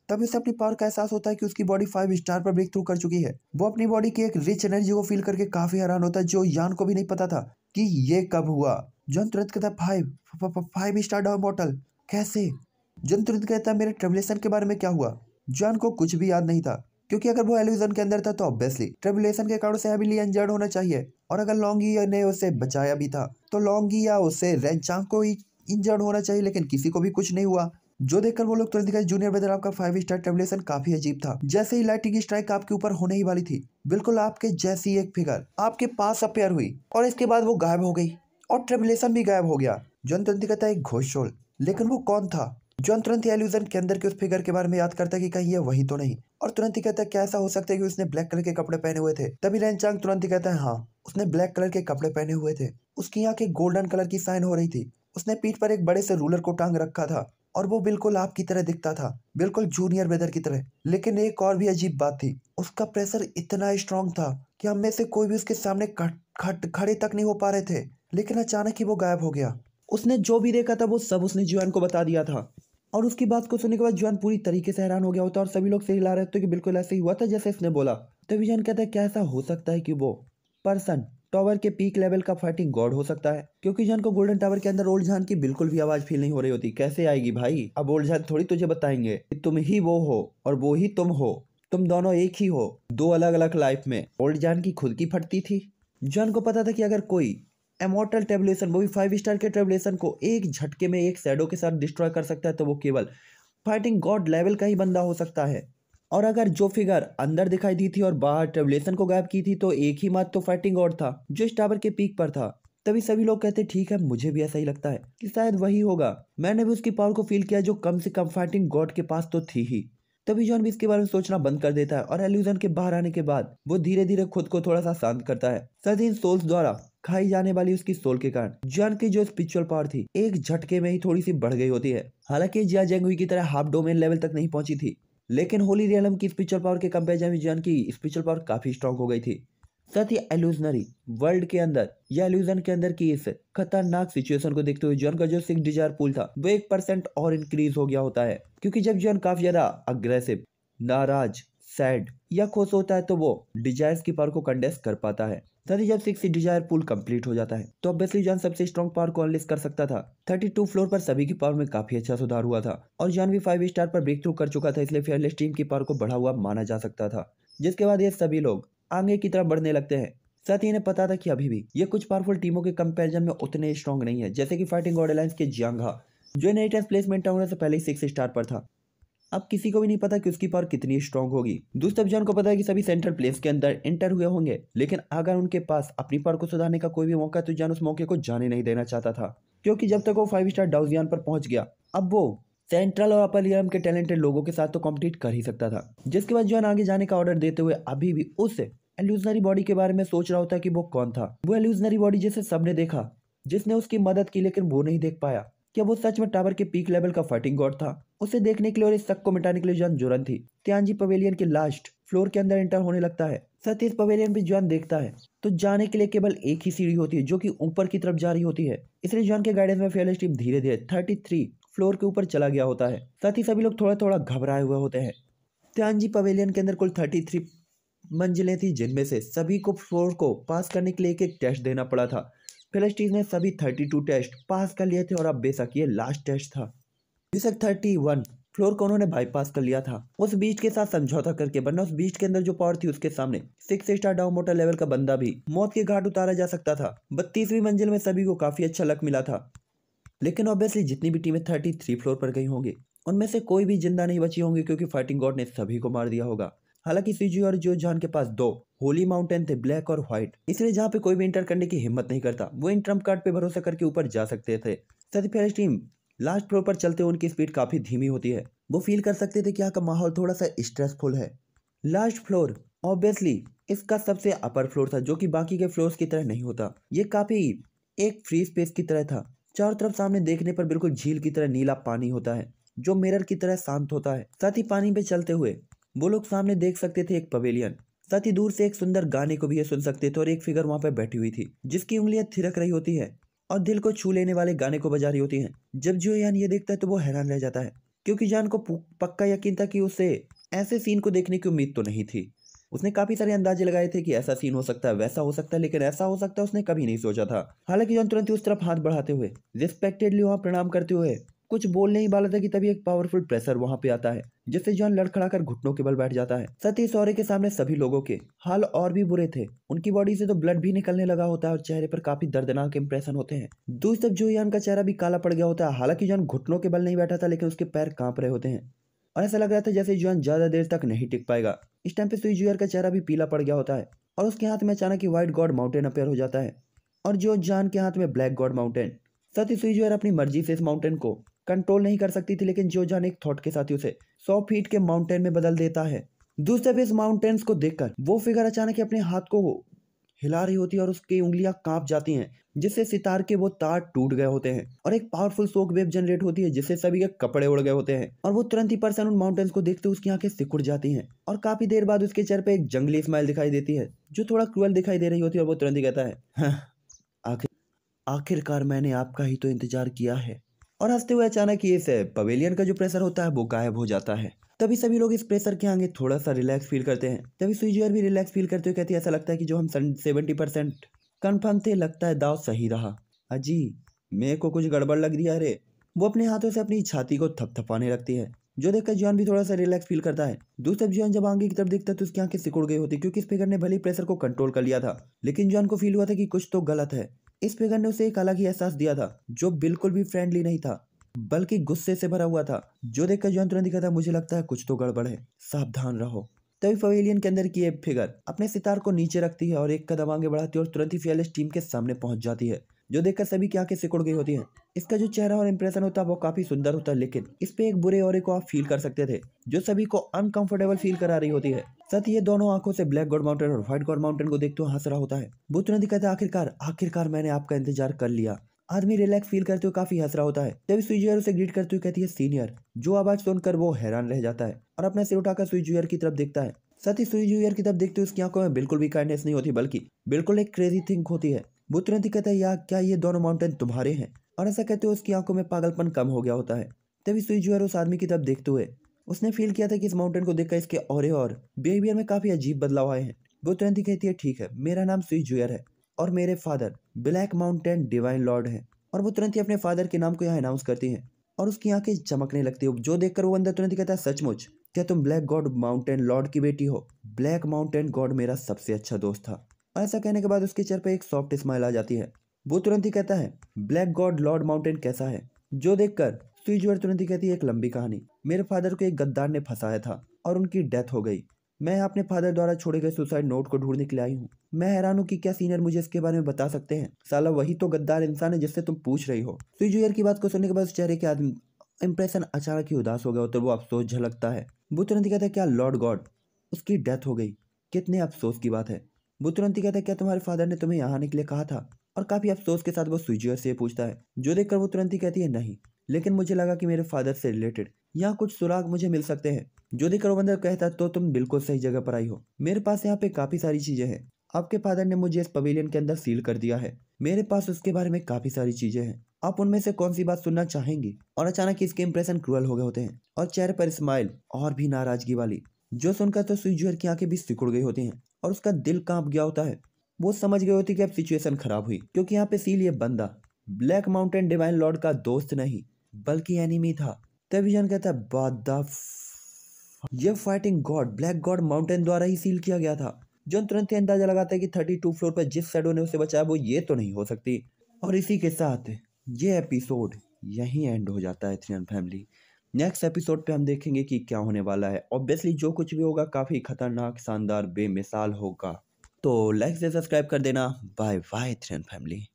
तभी उसे अपनी पावर का एहसास होता है कि उसकी बॉडी फाइव स्टार पर ब्रेक थ्रू कर चुकी है वो अपनी बॉडी की एक रिच एनर्जी को फील करके काफी हैरान होता है जो यान को भी नहीं पता था कि ये कब हुआ जॉन तुरंत कहता है five five star down bottle कैसे जॉन तुरंत कहता मेरे ट्रेवलेशन के बारे में क्या हुआ जॉन को कुछ भी याद नहीं था क्योंकि अगर वो एल्यूजन के अंदर था तो ऑब्वियसली ट्रेबुलेशन के कारण उसे हैवीली इंजर्ड होना चाहिए और अगर लॉन्गी ने उसे बचाया भी था तो लॉन्गी या उसे रेंचांग को ही इंजर्ड होना चाहिए लेकिन किसी को भी कुछ नहीं हुआ जो देखकर वो लोग तुरंत कहते जूनियर ब्रदर आपका फाइव स्टार ट्रेवलेशन काफी अजीब था जैसे ही लाइटिंग स्ट्राइक आपके ऊपर होने ही वाली थी बिल्कुल आपके जैसी एक फिगर आपके पास अपेयर हुई और इसके बाद वो गायब हो गई और ट्रेबुलेशन भी गायब हो गया जन तुरंत कहता है घोष लेकिन वो कौन था जॉन तुरंत एल्यूजन के अंदर के उस फिगर के बारे में याद करता है कि कहीं ये वही तो नहीं और तुरंत ही कहता है कैसा हो सकता है कि उसने ब्लैक कलर के कपड़े पहने हुए थे तभी रैन चांग तुरंत ही कहता है हाँ उसने ब्लैक कलर के कपड़े पहने हुए थे उसकी आंखें गोल्डन कलर की साइन हो रही थी उसने पीठ पर एक बड़े से रूलर को टांग रखा था और वो बिल्कुल आपकी तरह दिखता था बिल्कुल जूनियर ब्रदर की तरह लेकिन एक और भी अजीब बात थी उसका प्रेशर इतना स्ट्रांग था कि हम में से कोई भी उसके सामने खड़े तक नहीं हो पा रहे थे लेकिन अचानक ही वो गायब हो गया उसने जो भी देखा था वो सब उसने जुआन को बता दिया था और उसकी बात को सुनने के बाद जुआन पूरी तरीके से हैरान हो गया होता और सभी लोग सही ला रहे थे कि बिल्कुल ऐसे ही हुआ था जैसे इसने बोला तो विजन कहता है क्या ऐसा हो सकता है कि वो पर्सन टावर के पीक लेवल का फाइटिंग गॉड हो सकता है क्योंकि जान को गोल्डन टावर के अंदर ओल्ड जान की बिल्कुल भी आवाज फील नहीं हो रही होती कैसे आएगी भाई अब ओल्ड जान थोड़ी तुझे बताएंगे कि तुम ही वो हो और वो ही तुम हो तुम दोनों एक ही हो दो अलग अलग लाइफ में ओल्ड जान की खुद की फटती थी जान को पता था कि अगर कोई एमोटल टेबलेसन वो भी फाइव स्टार के टेबलेसन को एक झटके में एक सैडो के साथ डिस्ट्रॉय कर सकता है तो वो केवल फाइटिंग गॉड लेवल का ही बंदा हो सकता है और अगर जो फिगर अंदर दिखाई दी थी और बाहर टेबलेसन को गायब की थी तो एक ही मात तो फाइटिंग गॉड था जो इस टावर के पीक पर था तभी सभी लोग कहते ठीक है मुझे भी ऐसा ही लगता है कि शायद वही होगा मैंने भी उसकी पावर को फील किया जो कम से कम फाइटिंग गॉड के पास तो थी ही तभी जॉन भी इसके बारे में सोचना बंद कर देता है और एल्यूजन के बाहर आने के बाद वो धीरे धीरे खुद को थोड़ा सा शांत करता है साथ इन सोल्स द्वारा खाई जाने वाली उसकी सोल के कारण जन की जो स्पिरिचुअल पावर थी एक झटके में ही थोड़ी सी बढ़ गई होती है हालांकि जिया जेंगुई की तरह हाफ डोमेन लेवल तक नहीं पहुंची थी लेकिन होली रियलम की स्पिरिचुअल पावर के कम्पेरिजन में जन की स्पिरिचुअल पावर काफी स्ट्रांग हो गई थी साथ ही एल्यूजनरी वर्ल्ड के अंदर या एल्यूजन के अंदर की इस खतरनाक सिचुएशन को देखते हुए जॉन का जो सिक्स डिजायर पुल था वो एक परसेंट और इंक्रीज हो गया होता है क्योंकि जब जॉन काफी ज्यादा अग्रेसिव नाराज सैड या खुश होता है तो वो डिजायर्स की पावर को कंडेस कर पाता है साथ ही जब सिक्स डिजायर पुल कंप्लीट हो जाता है तो ऑब्वियसली जॉन सबसे स्ट्रॉन्ग पावर को अनलिस्ट कर सकता था 32 फ्लोर पर सभी की पावर में काफी अच्छा सुधार हुआ था और जॉन भी फाइव स्टार पर ब्रेक थ्रू कर चुका था इसलिए फेयरलेस टीम की पावर को बढ़ा हुआ माना जा सकता था जिसके बाद ये सभी लोग आगे की तरफ बढ़ने लगते हैं साथ ही इन्हें पता था कि अभी भी ये कुछ पावरफुल टीमों के कंपैरिजन में उतने स्ट्रॉन्ग नहीं है जैसे कि फाइटिंग ऑर्डर के जियांगा जो नेटर्स प्लेसमेंट टाउन से पहले सिक्स स्टार पर था अब किसी को भी नहीं पता कि उसकी पावर कितनी स्ट्रॉन्ग होगी दोस्तों अब जॉन को पता है कि सभी सेंट्रल प्लेस के अंदर एंटर हुए होंगे लेकिन अगर उनके पास अपनी पावर को सुधारने का कोई भी मौका है तो जॉन उस मौके को जाने नहीं देना चाहता था क्योंकि जब तक वो फाइव स्टार डाउजियान पर पहुंच गया अब वो सेंट्रल और अपर लियम के टैलेंटेड लोगों के साथ तो कॉम्पीट कर ही सकता था जिसके बाद जॉन आगे जाने का ऑर्डर देते हुए अभी भी उस एल्यूजनरी बॉडी के बारे में सोच रहा होता कि वो कौन था वो एल्यूजनरी बॉडी जिसे सबने देखा जिसने उसकी मदद की लेकिन वो नहीं देख पाया क्या वो सच में टावर के पीक लेवल का फाइटिंग गॉड था उसे देखने के लिए और इस शक को मिटाने के लिए जॉन जुरन थी त्यांजी पवेलियन के लास्ट फ्लोर के अंदर एंटर होने लगता है सत्य इस पवेलियन पे जॉन देखता है तो जाने के लिए केवल एक ही सीढ़ी होती है जो कि ऊपर की तरफ जा रही होती है इसलिए जॉन के गाइडेंस में फेयरलेस टीम धीरे धीरे थर्टी थ्री फ्लोर के ऊपर चला गया होता है साथ ही सभी लोग थोड़ा थोड़ा घबराए हुए होते हैं त्यांजी पवेलियन के अंदर कुल थर्टी थ्री मंजिलें थी जिनमें से सभी को फ्लोर को पास करने के लिए एक एक टेस्ट देना पड़ा था फेलस्टीज ने सभी थर्टी टू टेस्ट पास कर लिए थे और अब बेशक ये लास्ट टेस्ट था बीसक थर्टी वन फ्लोर को उन्होंने बाईपास कर लिया था उस बीच के साथ समझौता करके वरना उस बीच के अंदर जो पावर थी उसके सामने six star down motor level का बंदा भी मौत के घाट उतारा जा सकता था बत्तीसवीं मंजिल में सभी को काफी अच्छा लक मिला था लेकिन ऑब्वियसली जितनी भी टीमें थर्टी थ्री फ्लोर पर गई होंगी उनमें से कोई भी जिंदा नहीं बची होंगी क्योंकि फाइटिंग गॉड ने सभी को मार दिया होगा हालांकि सीजी और जो जान के पास दो होली माउंटेन थे ब्लैक और व्हाइट इसलिए जहाँ पे कोई भी इंटर करने की हिम्मत नहीं करता वो इन ट्रम्प कार्ड पे भरोसा करके ऊपर जा सकते थे साथ फेरिस टीम लास्ट फ्लोर पर चलते उनकी स्पीड काफ़ी धीमी होती है वो फील कर सकते थे कि यहाँ का माहौल थोड़ा सा स्ट्रेसफुल है लास्ट फ्लोर ऑब्वियसली इसका सबसे अपर फ्लोर था जो कि बाकी के फ्लोर्स की तरह नहीं होता ये काफ़ी एक फ्री स्पेस की तरह था चारों तरफ सामने देखने पर बिल्कुल झील की तरह नीला पानी होता है जो मिरर की तरह शांत होता है साथ ही पानी पे चलते हुए वो लोग सामने देख सकते थे एक पवेलियन साथ ही दूर से एक सुंदर गाने को भी ये सुन सकते थे और एक फिगर वहाँ पर बैठी हुई थी जिसकी उंगलियाँ थिरक रही होती है और दिल को छू लेने वाले गाने को बजा रही होती हैं जब यान ये देखता है तो वो हैरान रह जाता है क्योंकि जान को पक्का यकीन था कि उसे ऐसे सीन को देखने की उम्मीद तो नहीं थी उसने काफ़ी सारे अंदाजे लगाए थे कि ऐसा सीन हो सकता है वैसा हो सकता है लेकिन ऐसा हो सकता है उसने कभी नहीं सोचा था हालांकि जॉन तुरंत उस तरफ हाथ बढ़ाते हुए रिस्पेक्टेडली वहाँ प्रणाम करते हुए कुछ बोलने ही वाला था कि तभी एक पावरफुल प्रेशर वहां पे आता है जिससे जॉन लड़खड़ाकर घुटनों के बल बैठ जाता है सत्य ही के सामने सभी लोगों के हाल और भी बुरे थे उनकी बॉडी से तो ब्लड भी निकलने लगा होता है और चेहरे पर काफी दर्दनाक इंप्रेशन होते हैं दूसरी तरफ जो का चेहरा भी काला पड़ गया होता है हालांकि जॉन घुटनों के बल नहीं बैठा था लेकिन उसके पैर कांप रहे होते हैं और ऐसा लग रहा था जैसे जॉन ज्यादा देर तक नहीं टिक पाएगा इस टाइम पे सुई जूयर का चेहरा भी पीला पड़ गया होता है और उसके हाथ में अचानक ही व्हाइट गॉड माउंटेन अपेयर हो जाता है और जो जान के हाथ में ब्लैक गॉड माउंटेन साथ ही सुई जूयर अपनी मर्जी से इस माउंटेन को कंट्रोल नहीं कर सकती थी लेकिन जोजान एक थॉट के साथ ही उसे सौ फीट के माउंटेन में बदल देता है दूसरे पे माउंटेन्स को देखकर वो फिगर अचानक अपने हाथ को हिला रही होती है और उसकी उंगलियां कांप जाती हैं जिससे सितार के वो तार टूट गए होते हैं और एक पावरफुल सोक वेव जनरेट होती है जिससे सभी के कपड़े उड़ गए होते हैं और वो तुरंत ही पर्सन उन माउंटेन्स को देखते उसकी आंखें सिकुड़ जाती हैं और काफी देर बाद उसके चेहरे पे एक जंगली स्माइल दिखाई देती है जो थोड़ा क्रूअल दिखाई दे रही होती है और वो तुरंत ही कहता है आखिरकार मैंने आपका ही तो इंतजार किया है और हंसते हुए अचानक ये से पवेलियन का जो प्रेशर होता है वो गायब हो जाता है तभी सभी लोग इस प्रेशर के आगे थोड़ा सा रिलैक्स फील करते हैं तभी सुईजर भी रिलैक्स फील करते हुए कहती है ऐसा लगता है कि जो हम सेवेंटी परसेंट कन्फर्म थे लगता है दाव सही रहा अजी मेरे को कुछ गड़बड़ लग रही है अरे वो अपने हाथों से अपनी छाती को थपथपाने लगती है जो देखकर जॉन भी थोड़ा सा रिलैक्स फील करता है दूसरे जीवन जब आगे की तरफ देखता है तो उसकी आंखें सिकुड़ गई होती क्योंकि इस फिगर ने भले प्रेशर को कंट्रोल कर लिया था लेकिन जॉन को फील हुआ था कि कुछ तो गलत है इस फिगर ने उसे एक अलग ही एहसास दिया था जो बिल्कुल भी फ्रेंडली नहीं था बल्कि गुस्से से भरा हुआ था जो देखकर जो अंतरण दिखा था मुझे लगता है कुछ तो गड़बड़ है सावधान रहो तभी तो फवेलियन के अंदर की ये फिगर अपने सितार को नीचे रखती है और एक कदम आगे बढ़ाती है और तुरंत ही फियरलेस टीम के सामने पहुंच जाती है जो देखकर सभी की आंखें सिकुड़ गई होती हैं इसका जो चेहरा और इम्प्रेशन होता है वो काफ़ी सुंदर होता है लेकिन इस पे एक बुरे और को आप फील कर सकते थे जो सभी को अनकंफर्टेबल फील करा रही होती है साथ ये दोनों आंखों से ब्लैक गॉड माउंटेन और व्हाइट गॉड माउंटेन को देखते हुए हंस रहा होता है बुत नदी कहता आखिरकार आखिरकार मैंने आपका इंतजार कर लिया आदमी रिलैक्स फील करते हुए काफी हंस रहा होता है तभी सुइजुयर उसे ग्रीट करते हुए कहती है सीनियर जो आवाज सुनकर वो हैरान रह जाता है और अपना सिर उठाकर सुइजुयर की तरफ देखता है साथ ही सुइजुयर की तरफ देखते हुए उसकी आंखों में बिल्कुल भी काइंडनेस नहीं होती बल्कि बिल्कुल एक क्रेजी थिंक होती है वो तुरंत ही कहता है यार क्या ये दोनों माउंटेन तुम्हारे हैं और ऐसा कहते हुए उसकी आंखों में पागलपन कम हो गया होता है तभी सुईजुआर उस आदमी की तरफ देखते हुए उसने फील किया था कि इस माउंटेन को देखकर इसके और और बिहेवियर में काफ़ी अजीब बदलाव आए हैं वो तुरंत ही कहती है ठीक है मेरा नाम सुईजुआर है और मेरे father black mountain divine lord है और वो तुरंत ही अपने फादर के नाम को यहाँ अनाउंस करती है और उसकी आंखें चमकने लगती है जो देखकर वो अंदर तुरंत ही कहता है सचमुच क्या तुम ब्लैक गॉड माउंटेन लॉर्ड की बेटी हो ब्लैक माउंटेन गॉड मेरा सबसे अच्छा दोस्त था ऐसा कहने के बाद उसके चेहरे पर एक सॉफ्ट स्माइल आ जाती है वो तुरंत ही कहता है ब्लैक गॉड लॉर्ड माउंटेन कैसा है जो देखकर स्विजवर तुरंत ही कहती है एक लंबी कहानी मेरे फादर को एक गद्दार ने फंसाया था और उनकी डेथ हो गई मैं अपने फादर द्वारा छोड़े गए सुसाइड नोट को ढूंढने के लिए आई हूँ मैं हैरान हूँ कि क्या सीनियर मुझे इसके बारे में बता सकते हैं साला वही तो गद्दार इंसान है जिससे तुम पूछ रही हो स्विजयर की बात को सुनने के बाद चेहरे के आदमी इंप्रेशन अचानक ही उदास हो गया तो वो अफसोस झलकता है वो तुरंत कहता है क्या लॉर्ड गॉड उसकी डेथ हो गई कितने अफसोस की बात है वो तुरंत ही कहता है क्या तुम्हारे फादर ने तुम्हें यहाँ आने के लिए कहा था और काफ़ी अफसोस के साथ वो सुजियो से पूछता है जो देखकर वो तुरंत ही कहती है नहीं लेकिन मुझे लगा कि मेरे फादर से रिलेटेड यहाँ कुछ सुराग मुझे मिल सकते हैं जो देखकर वो बंदर कहता तो तुम बिल्कुल सही जगह पर आई हो मेरे पास यहाँ पे काफ़ी सारी चीज़ें हैं आपके फादर ने मुझे इस पवेलियन के अंदर सील कर दिया है मेरे पास उसके बारे में काफ़ी सारी चीज़ें हैं आप उनमें से कौन सी बात सुनना चाहेंगी और अचानक इसके इम्प्रेशन क्रूअल हो गए होते हैं और चेहरे पर स्माइल और भी नाराजगी वाली जो सुनकर तो सुईजुअर की आंखें भी सिकुड़ गई होती हैं और उसका दिल कांप गया होता है वो समझ गई होती कि अब सिचुएशन खराब हुई क्योंकि यहाँ पे सील ये बंदा ब्लैक माउंटेन डिवाइन लॉर्ड का दोस्त नहीं बल्कि एनिमी था तभी जन कहता है ये fighting god black God mountain द्वारा ही सील किया गया था जॉन तुरंत ही अंदाजा लगाता है कि थर्टी टू फ्लोर पर जिस शैडो ने उसे बचाया वो ये तो नहीं हो सकती और इसी के साथ ये एपिसोड यहीं एंड हो जाता है थ्री फैमिली नेक्स्ट एपिसोड पे हम देखेंगे कि क्या होने वाला है ऑब्वियसली जो कुछ भी होगा काफ़ी खतरनाक शानदार बेमिसाल होगा तो लाइक से सब्सक्राइब कर देना बाय बाय थ्रेन फैमिली